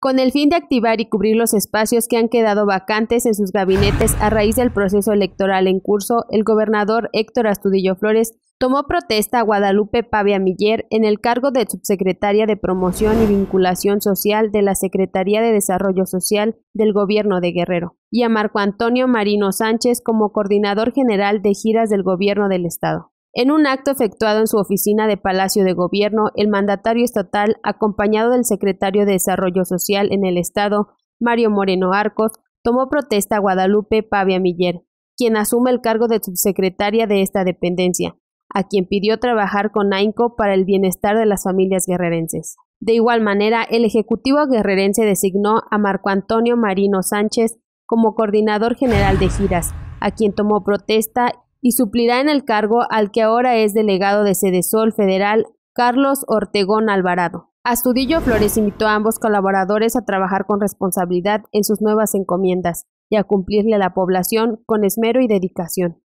con el fin de activar y cubrir los espacios que han quedado vacantes en sus gabinetes a raíz del proceso electoral en curso, el gobernador Héctor Astudillo Flores tomó protesta a Guadalupe Pavia Miller en el cargo de subsecretaria de Promoción y Vinculación Social de la Secretaría de Desarrollo Social del Gobierno de Guerrero y a Marco Antonio Marino Sánchez como coordinador general de giras del Gobierno del Estado. En un acto efectuado en su oficina de Palacio de Gobierno, el mandatario estatal, acompañado del secretario de Desarrollo Social en el Estado, Mario Moreno Arcos, tomó protesta a Guadalupe Pavia Miller, quien asume el cargo de subsecretaria de esta dependencia, a quien pidió trabajar con AINCO para el bienestar de las familias guerrerenses. De igual manera, el Ejecutivo guerrerense designó a Marco Antonio Marino Sánchez como coordinador general de giras, a quien tomó protesta y suplirá en el cargo al que ahora es delegado de Sol Federal, Carlos Ortegón Alvarado. Astudillo Flores invitó a ambos colaboradores a trabajar con responsabilidad en sus nuevas encomiendas y a cumplirle a la población con esmero y dedicación.